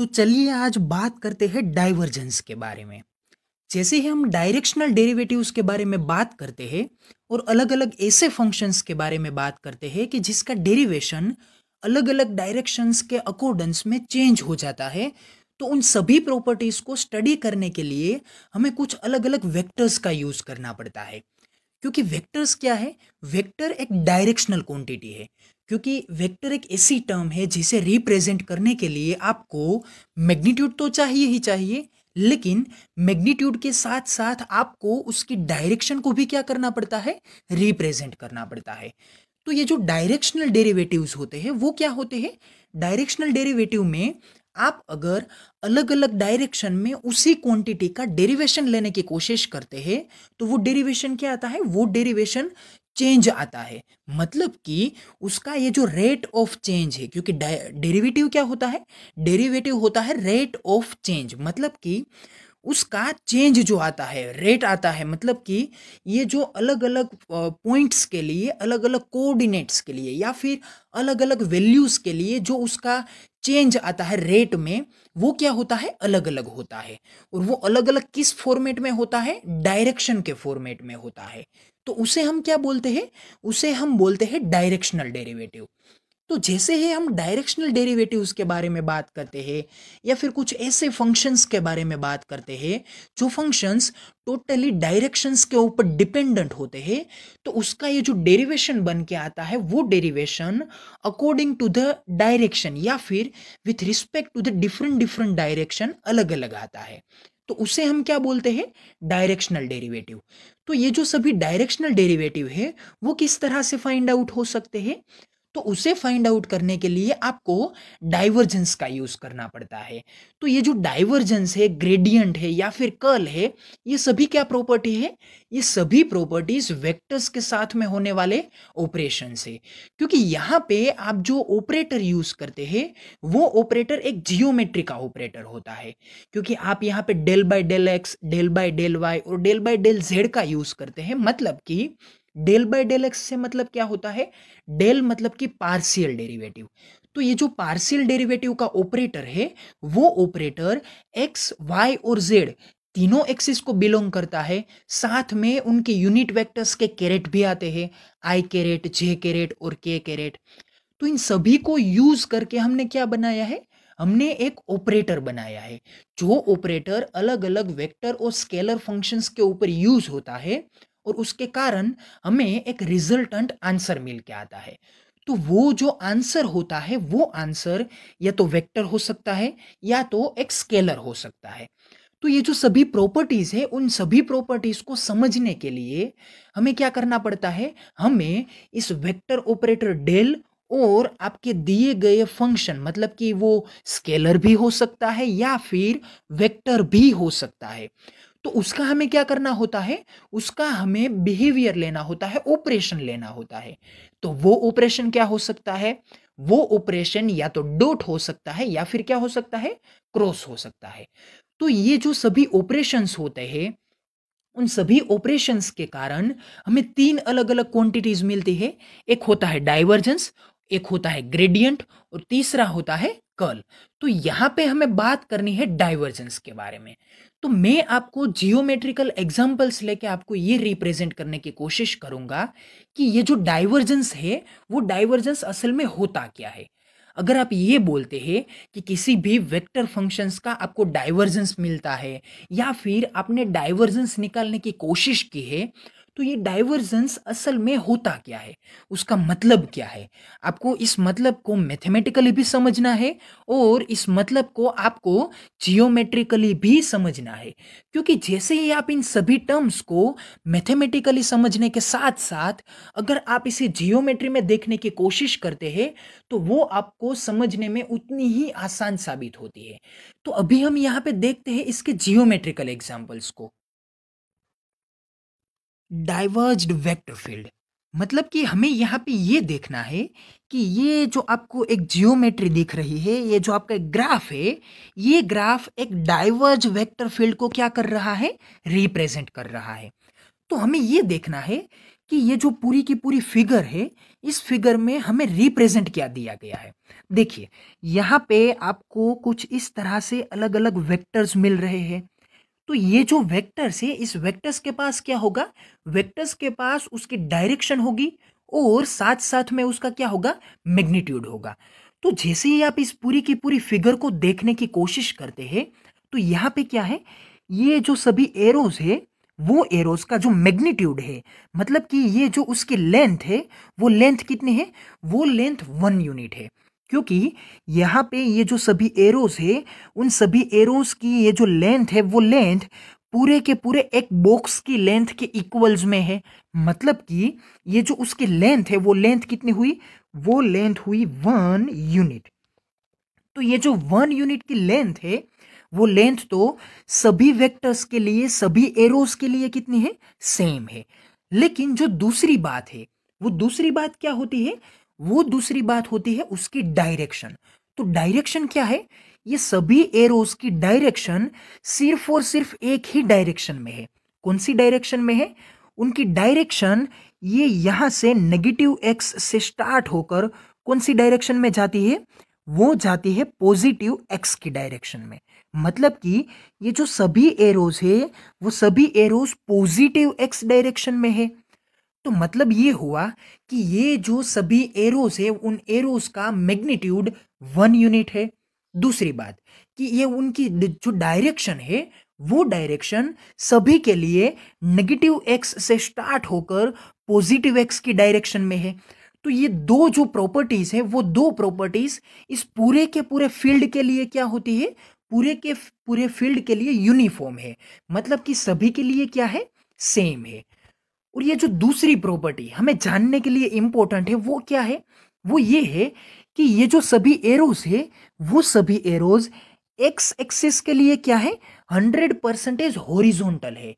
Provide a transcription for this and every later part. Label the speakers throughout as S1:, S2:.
S1: तो चलिए आज बात करते हैं डाइवर्जेंस के बारे में जैसे ही हम डायरेक्शनल डेरिवेटिव्स के बारे में बात करते हैं और अलग अलग ऐसे फंक्शंस के बारे में बात करते हैं कि जिसका डेरिवेशन अलग अलग डायरेक्शंस के अकॉर्डेंस में चेंज हो जाता है तो उन सभी प्रॉपर्टीज़ को स्टडी करने के लिए हमें कुछ अलग अलग वेक्टर्स का यूज़ करना पड़ता है क्योंकि वेक्टर्स क्या है वेक्टर एक डायरेक्शनल क्वांटिटी है क्योंकि वेक्टर एक ऐसी टर्म है जिसे रिप्रेजेंट करने के लिए आपको मैग्नीट्यूड तो चाहिए ही चाहिए लेकिन मैग्नीट्यूड के साथ साथ आपको उसकी डायरेक्शन को भी क्या करना पड़ता है रिप्रेजेंट करना पड़ता है तो ये जो डायरेक्शनल डेरिवेटिव्स होते हैं वो क्या होते हैं डायरेक्शनल डेरिवेटिव में आप अगर अलग अलग डायरेक्शन में उसी क्वांटिटी का डेरिवेशन लेने की कोशिश करते हैं तो वो डेरिवेशन क्या आता है वो डेरिवेशन चेंज आता है मतलब कि उसका ये जो रेट ऑफ चेंज है क्योंकि डेरिवेटिव क्या होता है डेरिवेटिव होता है रेट ऑफ चेंज मतलब कि उसका चेंज जो आता है रेट आता है मतलब कि ये जो अलग अलग पॉइंट्स के लिए अलग अलग कोऑर्डिनेट्स के लिए या फिर अलग अलग वैल्यूज़ के लिए जो उसका चेंज आता है रेट में वो क्या होता है अलग अलग होता है और वो अलग अलग किस फॉर्मेट में होता है डायरेक्शन के फॉर्मेट में होता है तो उसे हम क्या बोलते हैं उसे हम बोलते हैं डायरेक्शनल डेरिवेटिव तो जैसे ही हम डायरेक्शनल डेरिवेटिव्स के बारे में बात करते हैं या फिर कुछ ऐसे फंक्शंस के बारे में बात करते हैं जो फंक्शंस टोटली डायरेक्शंस के ऊपर डिपेंडेंट होते हैं तो उसका ये जो डेरिवेशन बन के आता है वो derivation according to the direction या फिर with respect to the different different direction अलग अलग आता है तो उसे हम क्या बोलते हैं डायरेक्शनल डेरिवेटिव तो ये जो सभी डायरेक्शनल डेरिवेटिव है वो किस तरह से फाइंड आउट हो सकते हैं तो उसे फाइंड आउट करने के लिए आपको डाइवर्जेंस का यूज़ करना पड़ता है तो ये जो डाइवर्जेंस है ग्रेडियंट है या फिर कर्ल है ये सभी क्या प्रॉपर्टी है ये सभी प्रॉपर्टीज वेक्टर्स के साथ में होने वाले ऑपरेशन है क्योंकि यहाँ पे आप जो ऑपरेटर यूज़ करते हैं वो ऑपरेटर एक जियोमेट्री का ऑपरेटर होता है क्योंकि आप यहाँ पे del by del x del by del y और डेल बाय डेल जेड का यूज़ करते हैं मतलब कि डेल बाय डेल एक्स से मतलब क्या होता है डेल मतलब कि पार्शियल डेरिवेटिव तो ये जो पार्शियल डेरिवेटिव का ऑपरेटर है वो ऑपरेटर एक्स वाई और जेड तीनों एक्सिस को बिलोंग करता है साथ में उनके यूनिट वेक्टर्स के कैरेट भी आते हैं आई कैरेट जे कैरेट और के कैरेट तो इन सभी को यूज करके हमने क्या बनाया है हमने एक ऑपरेटर बनाया है जो ऑपरेटर अलग अलग वेक्टर और स्केलर फंक्शंस के ऊपर यूज होता है और उसके कारण हमें एक रिजल्टेंट आंसर मिल के आता है तो वो जो आंसर होता है वो आंसर या तो वेक्टर हो सकता है या तो एक स्केलर हो सकता है तो ये जो सभी प्रॉपर्टीज़ है उन सभी प्रॉपर्टीज़ को समझने के लिए हमें क्या करना पड़ता है हमें इस वेक्टर ऑपरेटर डेल और आपके दिए गए फंक्शन मतलब कि वो स्केलर भी हो सकता है या फिर वेक्टर भी हो सकता है तो उसका हमें क्या करना होता है उसका हमें बिहेवियर लेना होता है ऑपरेशन लेना होता है तो वो ऑपरेशन क्या हो सकता है वो ऑपरेशन या तो डोट हो सकता है या फिर क्या हो सकता है क्रॉस हो सकता है तो ये जो सभी ऑपरेशंस होते हैं उन सभी ऑपरेशंस के कारण हमें तीन अलग अलग क्वांटिटीज मिलती है एक होता है डाइवर्जेंस एक होता है ग्रेडियंट और तीसरा होता है कर्ल तो यहां पे हमें बात करनी है डाइवर्जेंस के बारे में तो मैं आपको जियोमेट्रिकल एग्जाम्पल्स लेके आपको ये रिप्रेजेंट करने की कोशिश करूंगा कि ये जो डाइवर्जेंस है वो डाइवर्जेंस असल में होता क्या है अगर आप ये बोलते हैं कि किसी भी वेक्टर फंक्शंस का आपको डाइवर्जेंस मिलता है या फिर आपने डाइवर्जेंस निकालने की कोशिश की है तो ये डाइवर्जेंस असल में होता क्या है उसका मतलब क्या है आपको इस मतलब को मैथमेटिकली भी समझना है और इस मतलब को आपको जियोमेट्रिकली भी समझना है क्योंकि जैसे ही आप इन सभी टर्म्स को मैथमेटिकली समझने के साथ साथ अगर आप इसे जियोमेट्री में देखने की कोशिश करते हैं तो वो आपको समझने में उतनी ही आसान साबित होती है तो अभी हम यहाँ पे देखते हैं इसके जियोमेट्रिकल एग्जाम्पल्स को डाइवर्ज्ड वेक्टर फील्ड मतलब कि हमें यहाँ पे ये देखना है कि ये जो आपको एक जियोमेट्री दिख रही है ये जो आपका एक ग्राफ है ये ग्राफ एक डाइवर्ज वेक्टर फील्ड को क्या कर रहा है रिप्रेजेंट कर रहा है तो हमें ये देखना है कि ये जो पूरी की पूरी फिगर है इस फिगर में हमें रिप्रेजेंट क्या दिया गया है देखिए यहाँ पे आपको कुछ इस तरह से अलग अलग वेक्टर्स मिल रहे हैं तो ये जो वेक्टर्स है इस वेक्टर्स के पास क्या होगा वेक्टर्स के पास उसकी डायरेक्शन होगी और साथ साथ में उसका क्या होगा मैग्नीट्यूड होगा तो जैसे ही आप इस पूरी की पूरी फिगर को देखने की कोशिश करते हैं तो यहाँ पे क्या है ये जो सभी एरोज है वो एरोज का जो मैग्नीट्यूड है मतलब कि ये जो उसकी लेंथ है वो लेंथ कितनी है वो लेंथ वन यूनिट है क्योंकि यहाँ पे ये जो सभी एरोज है उन सभी एरोज की ये जो लेंथ है वो लेंथ पूरे के पूरे एक बॉक्स की लेंथ के इक्वल्स में है मतलब कि ये जो उसकी लेंथ है वो लेंथ कितनी हुई वो लेंथ हुई वन यूनिट तो ये जो वन यूनिट की लेंथ है वो लेंथ तो सभी वेक्टर्स के लिए सभी एरोज के लिए कितनी है सेम है लेकिन जो दूसरी बात है वो दूसरी बात क्या होती है वो दूसरी बात होती है उसकी डायरेक्शन तो डायरेक्शन क्या है ये सभी एरोज की डायरेक्शन सिर्फ और सिर्फ एक ही डायरेक्शन में है कौन सी डायरेक्शन में है उनकी डायरेक्शन ये यहां से नेगेटिव एक्स से स्टार्ट होकर कौन सी डायरेक्शन में जाती है वो जाती है पॉजिटिव एक्स की डायरेक्शन में मतलब कि ये जो सभी एरोज है वो सभी एरोज पॉजिटिव एक्स डायरेक्शन में है तो मतलब ये हुआ कि ये जो सभी एरोज है उन एरोज का मैग्नीट्यूड वन यूनिट है दूसरी बात कि ये उनकी जो डायरेक्शन है वो डायरेक्शन सभी के लिए नेगेटिव एक्स से स्टार्ट होकर पॉजिटिव एक्स की डायरेक्शन में है तो ये दो जो प्रॉपर्टीज़ है वो दो प्रॉपर्टीज़ इस पूरे के पूरे फील्ड के लिए क्या होती है पूरे के पूरे फील्ड के लिए यूनिफॉर्म है मतलब कि सभी के लिए क्या है सेम है और ये जो दूसरी प्रॉपर्टी हमें जानने के लिए इम्पोर्टेंट है वो क्या है वो ये है कि ये जो सभी एरोज है वो सभी एरोज एक्स एक्सिस के लिए क्या है हंड्रेड परसेंटेज होरिजोनटल है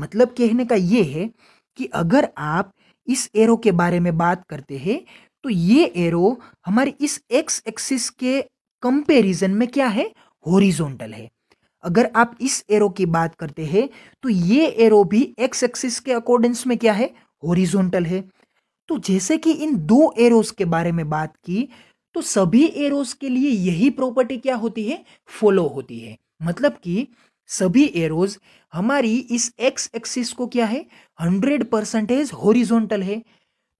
S1: मतलब कहने का ये है कि अगर आप इस एरो के बारे में बात करते हैं तो ये एरो हमारे इस एक्स एक्सिस के कंपैरिजन में क्या है होरिजोनटल है अगर आप इस एरो की बात करते हैं तो ये एरो भी एक्स एक्सिस के अकॉर्डेंस में क्या है होरिजोनटल है तो जैसे कि इन दो एरोस के बारे में बात की तो सभी एरोस के लिए यही प्रॉपर्टी क्या होती है फॉलो होती है मतलब कि सभी एरोज हमारी इस एक्स एक्सिस को क्या है हंड्रेड परसेंटेज होरिजोनटल है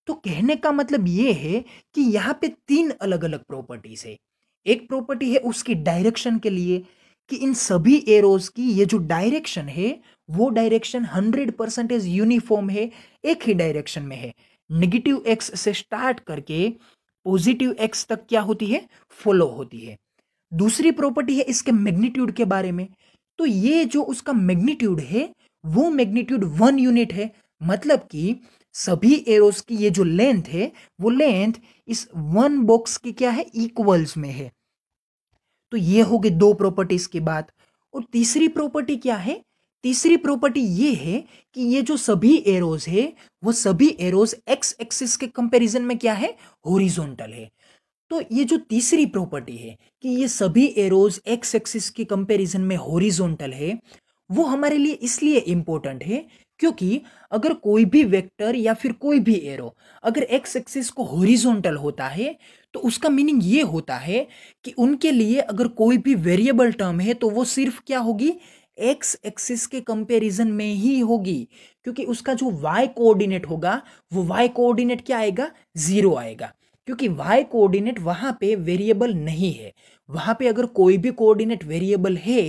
S1: तो कहने का मतलब ये है कि यहाँ पे तीन अलग अलग प्रॉपर्टीज है एक प्रॉपर्टी है उसकी डायरेक्शन के लिए कि इन सभी एरोज की ये जो डायरेक्शन है वो डायरेक्शन हंड्रेड परसेंटेज यूनिफॉर्म है एक ही डायरेक्शन में है निगेटिव एक्स से स्टार्ट करके पॉजिटिव एक्स तक क्या होती है फॉलो होती है दूसरी प्रॉपर्टी है इसके मैग्नीट्यूड के बारे में तो ये जो उसका मैग्नीट्यूड है वो मैग्नीट्यूड वन यूनिट है मतलब कि सभी एरोस की ये जो लेंथ है वो लेंथ इस वन बॉक्स की क्या है इक्वल्स में है तो ये हो होगी दो प्रॉपर्टीज की बात और तीसरी प्रॉपर्टी क्या है तीसरी प्रॉपर्टी ये है कि ये जो सभी एरोज है वो सभी एरोज एक्स एक्सिस के कंपैरिजन में क्या है हॉरिजॉन्टल है तो ये जो तीसरी प्रॉपर्टी है कि ये सभी एरोज एक्स एक्सिस के कंपैरिजन में हॉरिजॉन्टल है वो हमारे लिए इसलिए इम्पोर्टेंट है क्योंकि अगर कोई भी वेक्टर या फिर कोई भी एरो अगर एक्स एक्सिस को हॉरिजॉन्टल होता है तो उसका मीनिंग ये होता है कि उनके लिए अगर कोई भी वेरिएबल टर्म है तो वो सिर्फ क्या होगी एक्स एक्सिस के कंपैरिजन में ही होगी क्योंकि उसका जो वाई कोऑर्डिनेट होगा वो वाई कोऑर्डिनेट क्या आएगा ज़ीरो आएगा क्योंकि वाई कोऑर्डिनेट वहां पे वेरिएबल नहीं है वहां पे अगर कोई भी कोऑर्डिनेट वेरिएबल है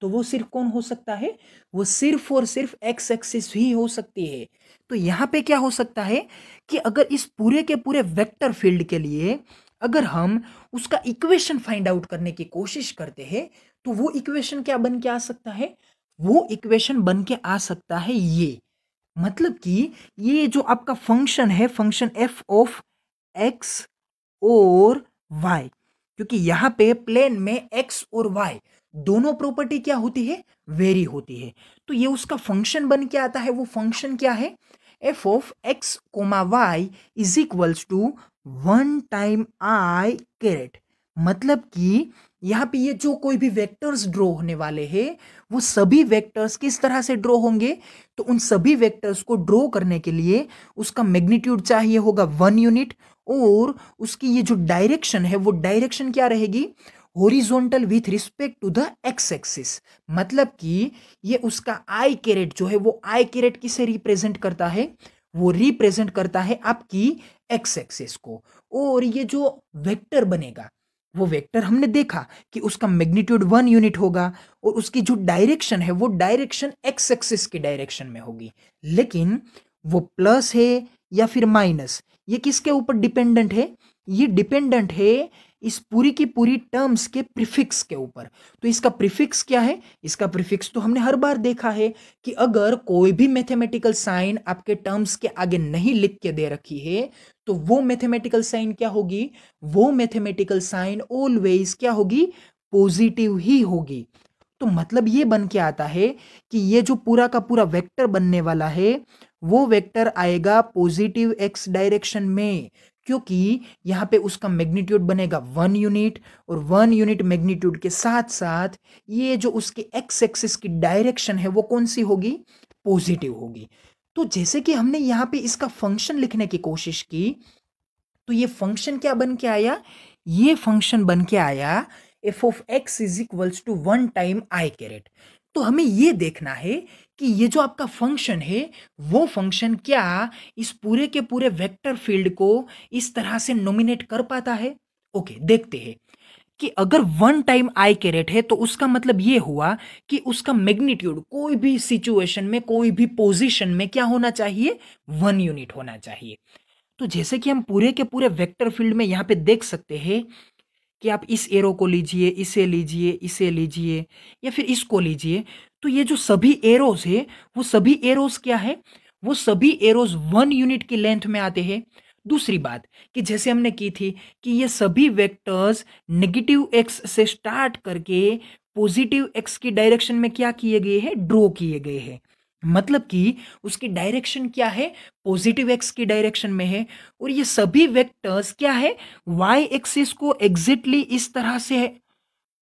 S1: तो वो सिर्फ कौन हो सकता है वो सिर्फ और सिर्फ एक्स एक्सिस ही हो सकती है तो यहाँ पे क्या हो सकता है कि अगर इस पूरे के पूरे वेक्टर फील्ड के लिए अगर हम उसका इक्वेशन फाइंड आउट करने की कोशिश करते हैं तो वो इक्वेशन क्या बन के आ सकता है वो इक्वेशन बन के आ सकता है ये मतलब कि ये जो आपका फंक्शन है फंक्शन एफ ऑफ एक्स और वाई क्योंकि यहाँ पे प्लेन में एक्स और वाई दोनों प्रॉपर्टी क्या होती है वेरी होती है तो ये उसका फंक्शन बन के आता है वो फंक्शन क्या है f of x comma y is equals to one time i caret मतलब कि यहाँ पे ये जो कोई भी वेक्टर्स ड्रॉ होने वाले हैं वो सभी वेक्टर्स किस तरह से ड्रॉ होंगे तो उन सभी वेक्टर्स को ड्रॉ करने के लिए उसका मैग्नीट्यूड चाहिए होगा वन यूनिट और उसकी ये जो डायरेक्शन है वो डायरेक्शन क्या रहेगी horizontal with respect to the x axis मतलब कि ये उसका आई कैरेट जो है वो आई कैरेट किसे रिप्रेजेंट करता है वो रिप्रेजेंट करता है आपकी एक्स एक्सेस को और ये जो वेक्टर बनेगा वो वेक्टर हमने देखा कि उसका मैग्नीट्यूड वन यूनिट होगा और उसकी जो डायरेक्शन है वो डायरेक्शन एक्स एक्सिस के डायरेक्शन में होगी लेकिन वो प्लस है या फिर माइनस ये किसके ऊपर डिपेंडेंट है ये डिपेंडेंट है इस पूरी की पूरी टर्म्स के प्रीफिक्स के ऊपर तो इसका प्रीफिक्स क्या है इसका प्रीफिक्स तो हमने हर बार देखा है कि अगर कोई भी मैथमेटिकल साइन आपके टर्म्स के आगे नहीं लिख के दे रखी है तो वो मैथमेटिकल साइन क्या होगी वो मैथमेटिकल साइन ऑलवेज क्या होगी पॉजिटिव ही होगी तो मतलब ये बन के आता है कि ये जो पूरा का पूरा वेक्टर बनने वाला है वो वेक्टर आएगा पॉजिटिव एक्स डायरेक्शन में क्योंकि यहाँ पे उसका मैग्नीट्यूड बनेगा वन यूनिट और वन यूनिट मैग्नीट्यूड के साथ साथ ये जो उसके एक्स एक्सिस की डायरेक्शन है वो कौन सी होगी पॉजिटिव होगी तो जैसे कि हमने यहाँ पे इसका फंक्शन लिखने की कोशिश की तो ये फंक्शन क्या बन के आया ये फंक्शन बन के आया f of x is equals to one time i caret तो हमें ये देखना है कि ये जो आपका फंक्शन है वो फंक्शन क्या इस पूरे के पूरे वेक्टर फील्ड को इस तरह से नोमिनेट कर पाता है ओके देखते हैं कि अगर वन टाइम आई कैरेट है तो उसका मतलब ये हुआ कि उसका मैग्नीट्यूड कोई भी सिचुएशन में कोई भी पोजीशन में क्या होना चाहिए वन यूनिट होना चाहिए तो जैसे कि हम पूरे के पूरे वेक्टर फील्ड में यहाँ पे देख सकते हैं कि आप इस एरो को लीजिए इसे लीजिए इसे लीजिए या फिर इसको लीजिए तो ये जो सभी एरोज है वो सभी एरोज क्या है वो सभी एरोज वन यूनिट की लेंथ में आते हैं दूसरी बात कि जैसे हमने की थी कि ये सभी वेक्टर्स नेगेटिव एक्स से स्टार्ट करके पॉजिटिव एक्स की डायरेक्शन में क्या किए गए हैं ड्रॉ किए गए हैं मतलब कि उसकी डायरेक्शन क्या है पॉजिटिव एक्स की डायरेक्शन में है और ये सभी वेक्टर्स क्या है वाई एक्सिस को एग्जैक्टली इस तरह से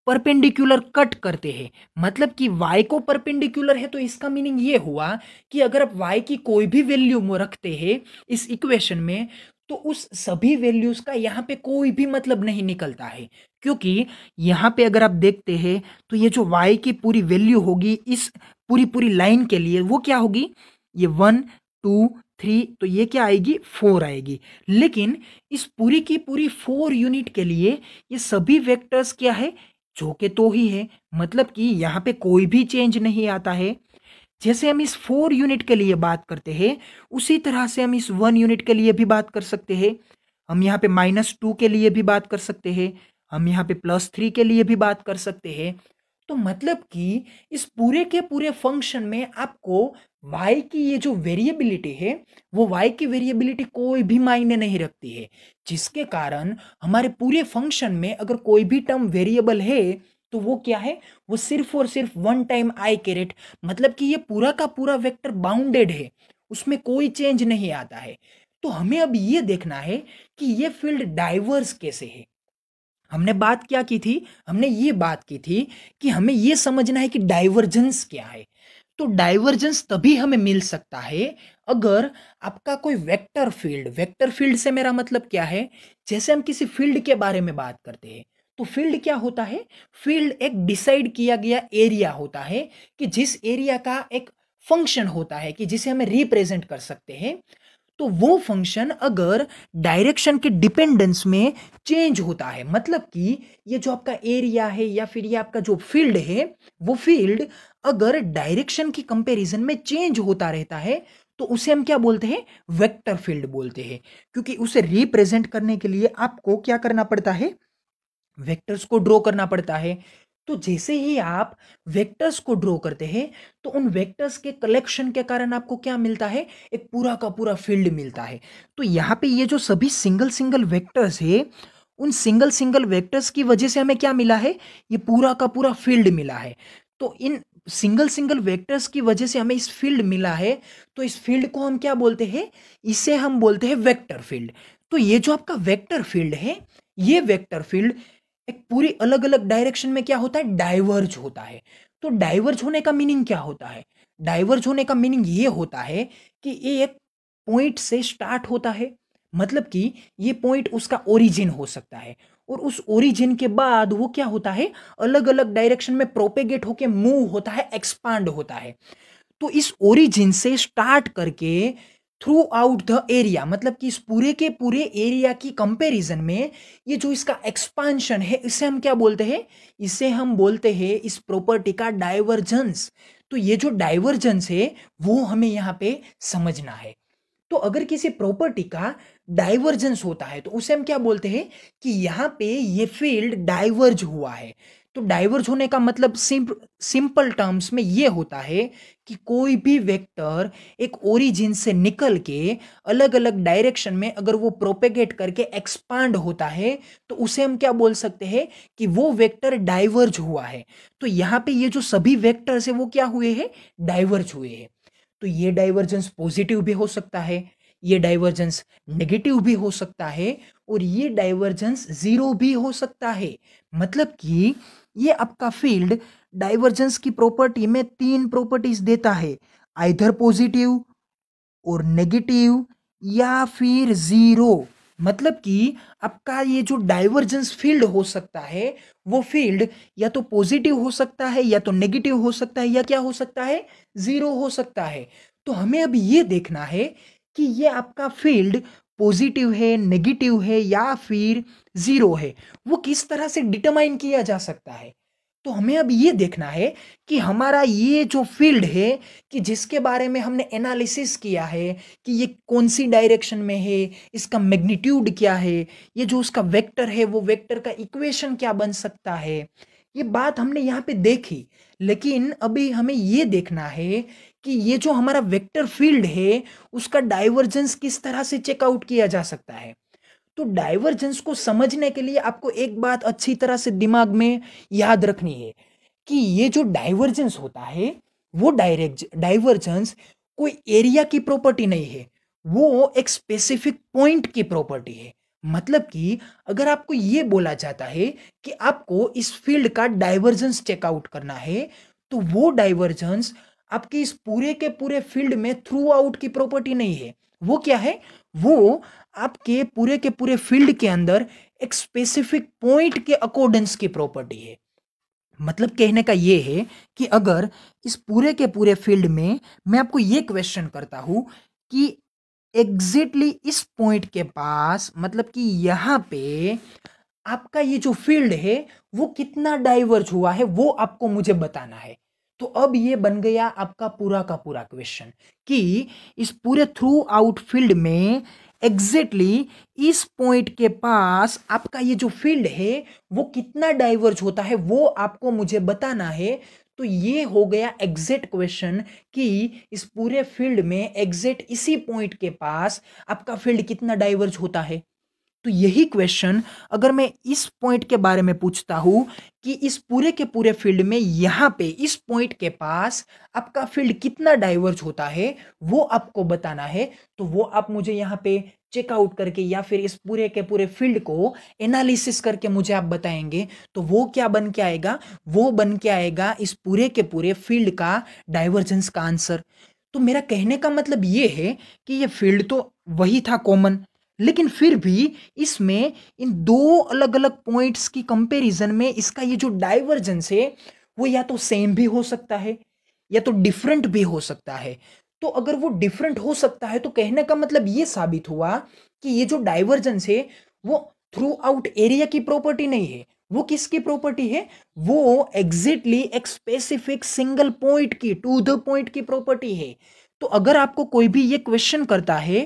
S1: परपेंडिकुलर कट करते हैं मतलब कि y को परपेंडिकुलर है तो इसका मीनिंग ये हुआ कि अगर आप y की कोई भी वैल्यू रखते हैं इस इक्वेशन में तो उस सभी वैल्यूज़ का यहाँ पे कोई भी मतलब नहीं निकलता है क्योंकि यहाँ पे अगर आप देखते हैं तो ये जो वाई की पूरी वैल्यू होगी इस पूरी पूरी लाइन के लिए वो क्या होगी ये वन टू थ्री तो ये क्या आएगी फोर आएगी लेकिन इस पूरी की पूरी फोर यूनिट के लिए ये सभी वेक्टर्स क्या है जो के तो ही है मतलब कि यहाँ पे कोई भी चेंज नहीं आता है जैसे हम इस फोर यूनिट के लिए बात करते हैं उसी तरह से हम इस वन यूनिट के लिए भी बात कर सकते हैं हम यहाँ पे माइनस टू के लिए भी बात कर सकते हैं हम यहाँ पे प्लस थ्री के लिए भी बात कर सकते हैं तो मतलब कि इस पूरे के पूरे फंक्शन में आपको y की ये जो वेरिएबिलिटी है वो y की वेरिएबिलिटी कोई भी मायने नहीं रखती है जिसके कारण हमारे पूरे फंक्शन में अगर कोई भी टर्म वेरिएबल है तो वो क्या है वो सिर्फ और सिर्फ वन टाइम आई कैरेट मतलब कि ये पूरा का पूरा वेक्टर बाउंडेड है उसमें कोई चेंज नहीं आता है तो हमें अब ये देखना है कि ये फील्ड डाइवर्स कैसे है हमने बात क्या की थी हमने ये बात की थी कि हमें ये समझना है कि डाइवर्जेंस क्या है तो डाइवर्जेंस तभी हमें मिल सकता है अगर आपका कोई वेक्टर फील्ड वेक्टर फील्ड से मेरा मतलब क्या है जैसे हम किसी फील्ड के बारे में बात करते हैं तो फील्ड क्या होता है फील्ड एक डिसाइड किया गया एरिया होता है कि जिस एरिया का एक फंक्शन होता है कि जिसे हमें रिप्रेजेंट कर सकते हैं तो वो फंक्शन अगर डायरेक्शन के डिपेंडेंस में चेंज होता है मतलब कि ये जो आपका एरिया है या फिर ये आपका जो फील्ड है वो फील्ड अगर डायरेक्शन की कंपैरिजन में चेंज होता रहता है तो उसे हम क्या बोलते हैं वेक्टर फील्ड बोलते हैं क्योंकि उसे रिप्रेजेंट करने के लिए आपको क्या करना पड़ता है वेक्टर्स को ड्रॉ करना पड़ता है तो जैसे ही आप वेक्टर्स को ड्रॉ करते हैं तो उन वेक्टर्स के कलेक्शन के कारण आपको क्या मिलता है एक पूरा का पूरा फील्ड मिलता है तो यहाँ पे ये जो सभी सिंगल सिंगल वेक्टर्स है उन सिंगल सिंगल वेक्टर्स की वजह से हमें क्या मिला है ये पूरा का पूरा फील्ड मिला है तो इन सिंगल सिंगल वेक्टर्स की वजह से हमें इस फील्ड मिला है तो इस फील्ड को हम क्या बोलते हैं इसे हम बोलते हैं वेक्टर फील्ड तो ये जो आपका वेक्टर फील्ड है ये वेक्टर फील्ड एक पूरी अलग अलग डायरेक्शन में क्या होता है डाइवर्ज होता है तो डाइवर्ज होने का मीनिंग क्या होता है डाइवर्ज होने का मीनिंग ये होता है कि ये एक पॉइंट से स्टार्ट होता है मतलब कि ये पॉइंट उसका ओरिजिन हो सकता है और उस ओरिजिन के बाद वो क्या होता है अलग अलग डायरेक्शन में प्रोपेगेट होके मूव होता है एक्सपांड होता है तो इस ओरिजिन से स्टार्ट करके थ्रू आउट द एरिया मतलब कि इस पूरे के पूरे एरिया की कंपैरिजन में ये जो इसका एक्सपांशन है इसे हम क्या बोलते हैं इसे हम बोलते हैं इस प्रॉपर्टी का डाइवर्जेंस तो ये जो डाइवर्जेंस है वो हमें यहाँ पे समझना है तो अगर किसी प्रॉपर्टी का डाइवर्जेंस होता है तो उसे हम क्या बोलते हैं कि यहाँ पे ये फील्ड डाइवर्ज हुआ है तो डाइवर्ज होने का मतलब सिंप सिंपल टर्म्स में ये होता है कि कोई भी वेक्टर एक ओरिजिन से निकल के अलग अलग डायरेक्शन में अगर वो प्रोपेगेट करके एक्सपांड होता है तो उसे हम क्या बोल सकते हैं कि वो वेक्टर डाइवर्ज हुआ है तो यहाँ पे ये जो सभी वेक्टर्स है वो क्या हुए हैं डाइवर्ज हुए हैं तो ये डाइवर्जेंस पॉजिटिव भी हो सकता है ये डाइवर्जेंस नेगेटिव भी हो सकता है और ये डाइवर्जेंस ज़ीरो भी हो सकता है मतलब कि ये आपका फील्ड डाइवर्जेंस की प्रॉपर्टी में तीन प्रॉपर्टीज देता है आइधर पॉजिटिव और नेगेटिव या फिर जीरो मतलब कि आपका ये जो डाइवर्जेंस फील्ड हो सकता है वो फील्ड या तो पॉजिटिव हो सकता है या तो नेगेटिव हो सकता है या क्या हो सकता है ज़ीरो हो सकता है तो हमें अब ये देखना है कि ये आपका फील्ड पॉजिटिव है नेगेटिव है या फिर ज़ीरो है वो किस तरह से डिटरमाइन किया जा सकता है तो हमें अब ये देखना है कि हमारा ये जो फील्ड है कि जिसके बारे में हमने एनालिसिस किया है कि ये कौन सी डायरेक्शन में है इसका मैग्नीट्यूड क्या है ये जो उसका वेक्टर है वो वेक्टर का इक्वेशन क्या बन सकता है ये बात हमने यहाँ पे देखी लेकिन अभी हमें ये देखना है कि ये जो हमारा वेक्टर फील्ड है उसका डाइवर्जेंस किस तरह से चेकआउट किया जा सकता है तो डाइवर्जेंस को समझने के लिए आपको एक बात अच्छी तरह से दिमाग में याद रखनी है कि ये जो डाइवर्जेंस होता है वो डायरेक्ट डाइवर्जेंस कोई एरिया की प्रॉपर्टी नहीं है वो एक स्पेसिफिक पॉइंट की प्रॉपर्टी है मतलब कि अगर आपको ये बोला जाता है कि आपको इस फील्ड का डाइवर्जेंस चेकआउट करना है तो वो डाइवर्जेंस आपके इस पूरे के पूरे फील्ड में थ्रू आउट की प्रॉपर्टी नहीं है वो क्या है वो आपके पूरे के पूरे फील्ड के अंदर एक स्पेसिफिक पॉइंट के अकॉर्डेंस की प्रॉपर्टी है मतलब कहने का ये है कि अगर इस पूरे के पूरे फील्ड में मैं आपको ये क्वेश्चन करता हूँ कि एग्जैक्टली exactly इस पॉइंट के पास मतलब कि यहाँ पे आपका ये जो फील्ड है वो कितना डाइवर्ज हुआ है वो आपको मुझे बताना है तो अब ये बन गया आपका पूरा का पूरा क्वेश्चन कि इस पूरे थ्रू आउट फील्ड में एग्जैक्टली exactly इस पॉइंट के पास आपका ये जो फील्ड है वो कितना डाइवर्ज होता है वो आपको मुझे बताना है तो ये हो गया एग्जैक्ट क्वेश्चन कि इस पूरे फील्ड में एग्जैक्ट इसी पॉइंट के पास आपका फील्ड कितना डाइवर्ज होता है तो यही क्वेश्चन अगर मैं इस पॉइंट के बारे में पूछता हूँ कि इस पूरे के पूरे फील्ड में यहाँ पे इस पॉइंट के पास आपका फील्ड कितना डाइवर्ज होता है वो आपको बताना है तो वो आप मुझे यहाँ पे चेकआउट करके या फिर इस पूरे के पूरे फील्ड को एनालिसिस करके मुझे आप बताएंगे तो वो क्या बन के आएगा वो बन के आएगा इस पूरे के पूरे फील्ड का डाइवर्जेंस का आंसर तो मेरा कहने का मतलब ये है कि ये फील्ड तो वही था कॉमन लेकिन फिर भी इसमें इन दो अलग अलग पॉइंट्स की कंपैरिजन में इसका ये जो डाइवर्जेंस है वो या तो सेम भी हो सकता है या तो डिफरेंट भी हो सकता है तो अगर वो डिफरेंट हो सकता है तो कहने का मतलब ये साबित हुआ कि ये जो डाइवर्जेंस है वो थ्रू आउट एरिया की प्रॉपर्टी नहीं है वो किसकी प्रॉपर्टी है वो एग्जैक्टली एक स्पेसिफिक सिंगल पॉइंट की टू द पॉइंट की प्रॉपर्टी है तो अगर आपको कोई भी ये क्वेश्चन करता है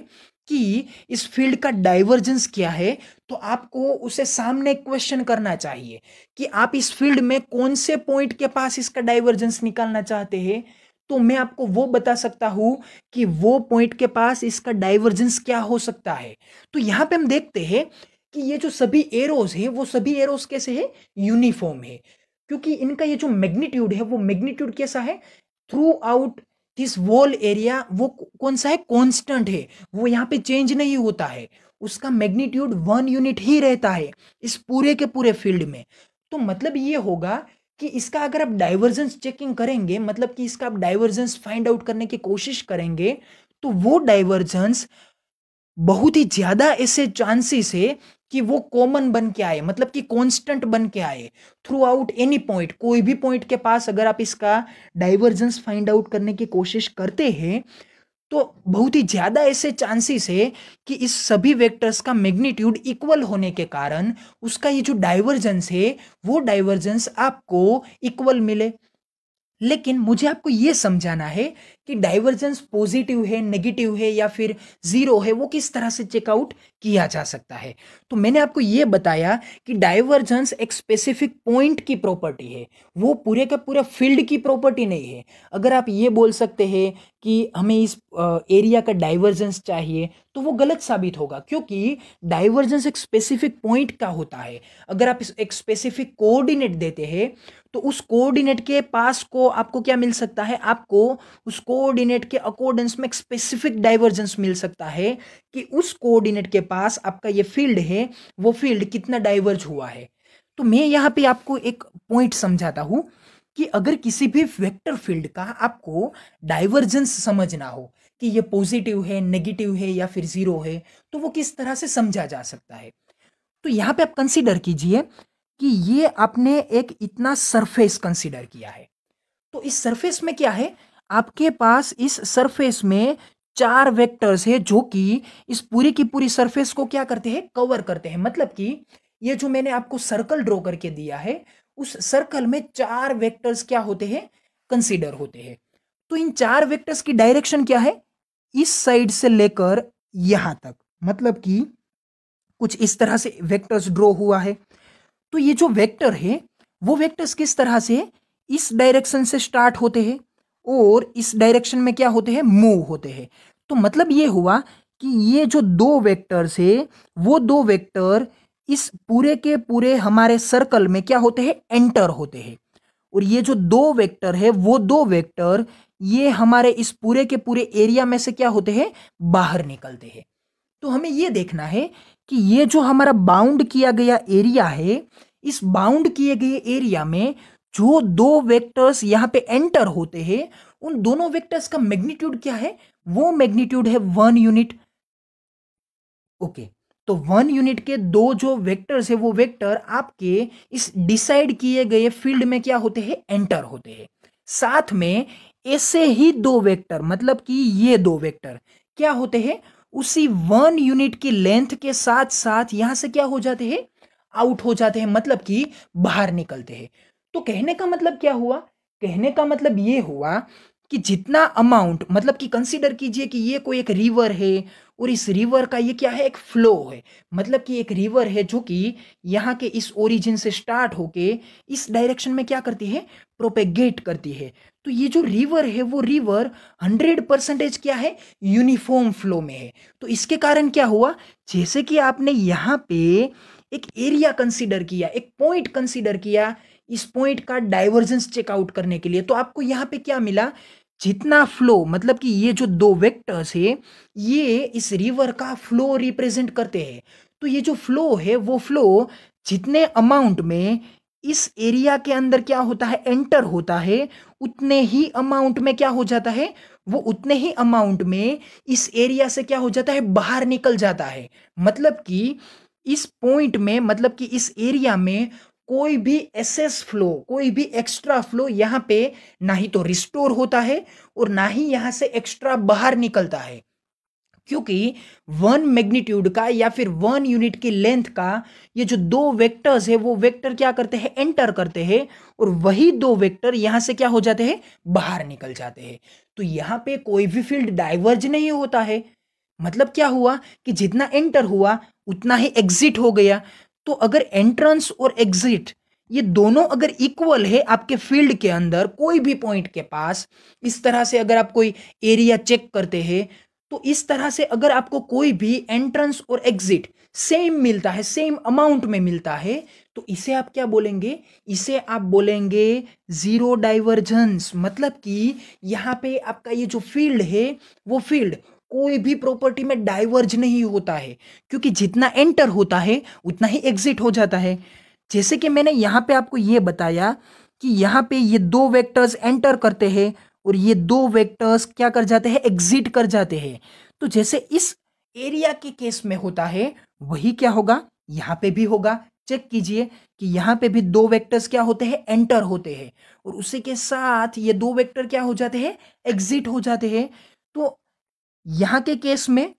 S1: कि इस फील्ड का डाइवर्जेंस क्या है तो आपको उसे सामने क्वेश्चन करना चाहिए कि आप इस फील्ड में कौन से पॉइंट के पास इसका डाइवर्जेंस निकालना चाहते हैं तो मैं आपको वो बता सकता हूं कि वो पॉइंट के पास इसका डाइवर्जेंस क्या हो सकता है तो यहां पे हम देखते हैं कि ये जो सभी एरोज हैं वो सभी एरोज कैसे है यूनिफॉर्म है क्योंकि इनका ये जो मैग्नीट्यूड है वो मैग्नीट्यूड कैसा है throughout this wall area वो कौन सा है कॉन्स्टेंट है वो यहाँ पे चेंज नहीं होता है उसका मैग्नीट्यूड वन यूनिट ही रहता है इस पूरे के पूरे फील्ड में तो मतलब ये होगा कि इसका अगर आप डाइवर्जेंस चेकिंग करेंगे मतलब कि इसका आप डाइवर्जेंस फाइंड आउट करने की कोशिश करेंगे तो वो डाइवर्जेंस बहुत ही ज़्यादा ऐसे चांसेस है कि वो कॉमन बन के आए मतलब कि कांस्टेंट बन के आए थ्रू आउट एनी पॉइंट कोई भी पॉइंट के पास अगर आप इसका डाइवर्जेंस फाइंड आउट करने की कोशिश करते हैं तो बहुत ही ज़्यादा ऐसे चांसेस है कि इस सभी वेक्टर्स का मैग्नीट्यूड इक्वल होने के कारण उसका ये जो डाइवर्जेंस है वो डाइवर्जेंस आपको इक्वल मिले लेकिन मुझे आपको ये समझाना है कि डाइवर्जेंस पॉजिटिव है नेगेटिव है या फिर ज़ीरो है वो किस तरह से चेकआउट किया जा सकता है तो मैंने आपको ये बताया कि डाइवर्जेंस एक स्पेसिफिक पॉइंट की प्रॉपर्टी है वो पूरे का पूरा फील्ड की प्रॉपर्टी नहीं है अगर आप ये बोल सकते हैं कि हमें इस एरिया का डाइवर्जेंस चाहिए तो वो गलत साबित होगा क्योंकि डाइवर्जेंस एक स्पेसिफिक पॉइंट का होता है अगर आप एक स्पेसिफिक कोऑर्डिनेट देते हैं तो उस कोऑर्डिनेट के पास को आपको क्या मिल सकता है आपको उसको कोऑर्डिनेट के अकॉर्डेंस में एक स्पेसिफिक डाइवर्जेंस मिल सकता है कि उस कोऑर्डिनेट के पास आपका ये फील्ड है वो फील्ड कितना डाइवर्ज हुआ है तो मैं यहाँ पे आपको एक पॉइंट समझाता हूँ कि अगर किसी भी वेक्टर फील्ड का आपको डाइवर्जेंस समझना हो कि ये पॉजिटिव है नेगेटिव है या फिर ज़ीरो है तो वो किस तरह से समझा जा सकता है तो यहाँ पे आप कंसीडर कीजिए कि ये आपने एक इतना सरफेस कंसीडर किया है तो इस सरफेस में क्या है आपके पास इस सरफेस में चार वेक्टर्स है जो कि इस पूरी की पूरी सरफेस को क्या करते हैं कवर करते हैं मतलब कि ये जो मैंने आपको सर्कल ड्रॉ करके दिया है उस सर्कल में चार वेक्टर्स क्या होते हैं कंसीडर होते हैं तो इन चार वेक्टर्स की डायरेक्शन क्या है इस साइड से लेकर यहां तक मतलब कि कुछ इस तरह से वेक्टर्स ड्रॉ हुआ है तो ये जो वेक्टर है वो वेक्टर्स किस तरह से इस डायरेक्शन से स्टार्ट होते हैं और इस डायरेक्शन में क्या होते हैं मूव होते हैं तो मतलब ये हुआ कि ये जो दो वेक्टर्स है वो दो वेक्टर इस पूरे के पूरे हमारे सर्कल में क्या होते हैं एंटर होते हैं और ये जो दो वेक्टर है वो दो वेक्टर ये हमारे इस पूरे के पूरे एरिया में से क्या होते हैं बाहर निकलते हैं तो हमें ये देखना है कि ये जो हमारा बाउंड किया गया एरिया है इस बाउंड किए गए एरिया में जो दो वेक्टर्स यहाँ पे एंटर होते हैं उन दोनों वेक्टर्स का मैग्नीट्यूड क्या है वो मैग्नीट्यूड है वन यूनिट ओके तो वन यूनिट के दो जो वेक्टर्स है वो वेक्टर आपके इस डिसाइड किए गए फील्ड में क्या होते हैं एंटर होते हैं साथ में ऐसे ही दो वेक्टर मतलब कि ये दो वेक्टर क्या होते हैं उसी वन यूनिट की लेंथ के साथ साथ यहां से क्या हो जाते हैं आउट हो जाते हैं मतलब कि बाहर निकलते हैं तो कहने का मतलब क्या हुआ कहने का मतलब ये हुआ कि जितना अमाउंट मतलब कि कंसिडर कीजिए कि ये कोई एक रिवर है और इस रिवर का ये क्या है एक फ्लो है मतलब कि एक रिवर है जो कि यहाँ के इस ओरिजिन से स्टार्ट होके इस डायरेक्शन में क्या करती है प्रोपेगेट करती है तो ये जो रिवर है वो रिवर हंड्रेड परसेंटेज क्या है यूनिफॉर्म फ्लो में है तो इसके कारण क्या हुआ जैसे कि आपने यहाँ पे एक एरिया कंसिडर किया एक पॉइंट कंसिडर किया इस पॉइंट का डाइवर्जेंस चेकआउट करने के लिए तो आपको यहाँ पे क्या मिला जितना फ्लो मतलब कि ये जो दो वेक्टर्स है ये इस रिवर का फ्लो रिप्रेजेंट करते हैं तो ये जो फ्लो है वो फ्लो जितने अमाउंट में इस एरिया के अंदर क्या होता है एंटर होता है उतने ही अमाउंट में क्या हो जाता है वो उतने ही अमाउंट में इस एरिया से क्या हो जाता है बाहर निकल जाता है मतलब कि इस पॉइंट में मतलब कि इस एरिया में कोई भी एसेस फ्लो कोई भी एक्स्ट्रा फ्लो यहाँ पे ना ही तो रिस्टोर होता है और ना ही यहाँ से एक्स्ट्रा बाहर निकलता है क्योंकि वन मैग्नीट्यूड का या फिर वन यूनिट की लेंथ का ये जो दो वेक्टर्स है वो वेक्टर क्या करते हैं एंटर करते हैं और वही दो वेक्टर यहाँ से क्या हो जाते हैं बाहर निकल जाते हैं तो यहाँ पे कोई भी फील्ड डाइवर्ज नहीं होता है मतलब क्या हुआ कि जितना एंटर हुआ उतना ही एग्जिट हो गया तो अगर एंट्रेंस और एग्जिट ये दोनों अगर इक्वल है आपके फील्ड के अंदर कोई भी पॉइंट के पास इस तरह से अगर आप कोई एरिया चेक करते हैं तो इस तरह से अगर आपको कोई भी एंट्रेंस और एग्जिट सेम मिलता है सेम अमाउंट में मिलता है तो इसे आप क्या बोलेंगे इसे आप बोलेंगे जीरो डाइवर्जेंस मतलब कि यहाँ पे आपका ये जो फील्ड है वो फील्ड कोई भी प्रॉपर्टी में डाइवर्ज नहीं होता है क्योंकि जितना एंटर होता है उतना ही एग्जिट हो जाता है जैसे कि मैंने यहाँ पे आपको ये बताया कि यहाँ पे ये दो वेक्टर्स एंटर करते हैं और ये दो वेक्टर्स क्या कर जाते हैं एग्जिट कर जाते हैं तो जैसे इस एरिया के केस में होता है वही क्या होगा यहाँ पे भी होगा चेक कीजिए कि यहाँ पे भी दो वेक्टर्स क्या होते हैं एंटर होते हैं और उसी के साथ ये दो वेक्टर क्या हो जाते हैं एग्जिट हो जाते हैं तो यहाँ के केस में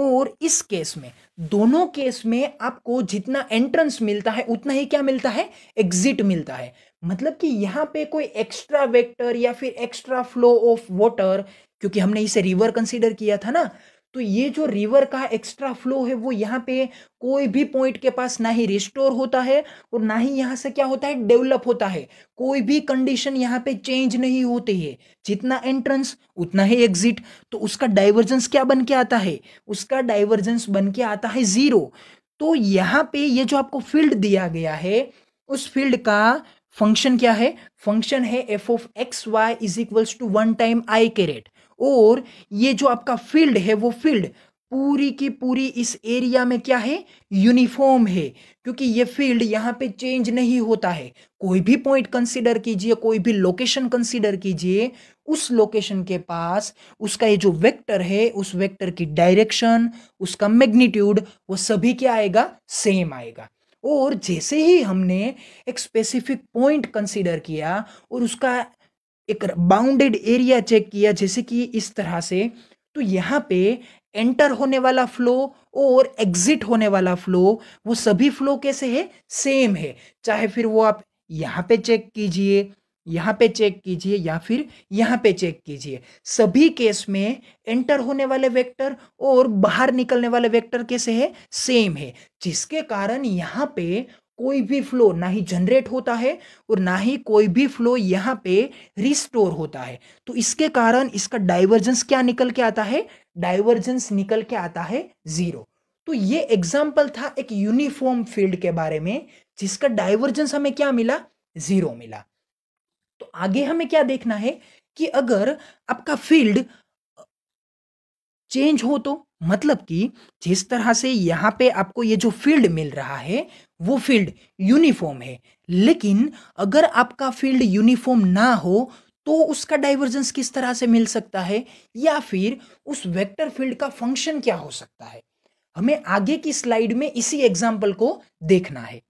S1: और इस केस में दोनों केस में आपको जितना एंट्रेंस मिलता है उतना ही क्या मिलता है एग्जिट मिलता है मतलब कि यहाँ पे कोई एक्स्ट्रा वेक्टर या फिर एक्स्ट्रा फ्लो ऑफ वाटर क्योंकि हमने इसे रिवर कंसीडर किया था ना तो ये जो रिवर का एक्स्ट्रा फ्लो है वो यहाँ पे कोई भी पॉइंट के पास ना ही रिस्टोर होता है और ना ही यहाँ से क्या होता है डेवलप होता है कोई भी कंडीशन यहाँ पे चेंज नहीं होती है जितना एंट्रेंस उतना ही एग्जिट तो उसका डाइवर्जेंस क्या बन के आता है उसका डाइवर्जेंस बन के आता है ज़ीरो तो यहाँ पे ये जो आपको फील्ड दिया गया है उस फील्ड का फंक्शन क्या है फंक्शन है f of x y is equals to one time i caret और ये जो आपका फील्ड है वो फील्ड पूरी की पूरी इस एरिया में क्या है यूनिफॉर्म है क्योंकि ये फील्ड यहाँ पे चेंज नहीं होता है कोई भी पॉइंट कंसीडर कीजिए कोई भी लोकेशन कंसीडर कीजिए उस लोकेशन के पास उसका ये जो वेक्टर है उस वेक्टर की डायरेक्शन उसका मैग्नीट्यूड वो सभी क्या आएगा सेम आएगा और जैसे ही हमने एक स्पेसिफिक पॉइंट कंसीडर किया और उसका एक बाउंडेड एरिया चेक किया जैसे कि इस तरह से तो यहाँ पे एंटर होने वाला फ्लो और एग्जिट होने वाला फ्लो वो सभी फ्लो कैसे है सेम है चाहे फिर वो आप यहाँ पे चेक कीजिए यहाँ पे चेक कीजिए या फिर यहाँ पे चेक कीजिए सभी केस में एंटर होने वाले वेक्टर और बाहर निकलने वाले वेक्टर कैसे है सेम है जिसके कारण यहाँ पे कोई भी फ्लो ना ही जनरेट होता है और ना ही कोई भी फ्लो यहाँ पे रिस्टोर होता है तो इसके कारण इसका डाइवर्जेंस क्या निकल के आता है डाइवर्जेंस निकल के आता है ज़ीरो तो ये एग्जाम्पल था एक यूनिफॉर्म फील्ड के बारे में जिसका डाइवर्जेंस हमें क्या मिला ज़ीरो मिला तो आगे हमें क्या देखना है कि अगर आपका फील्ड चेंज हो तो मतलब कि जिस तरह से यहाँ पे आपको ये जो फील्ड मिल रहा है वो फील्ड यूनिफॉर्म है लेकिन अगर आपका फील्ड यूनिफॉर्म ना हो तो उसका डाइवर्जेंस किस तरह से मिल सकता है या फिर उस वेक्टर फील्ड का फंक्शन क्या हो सकता है हमें आगे की स्लाइड में इसी एग्जाम्पल को देखना है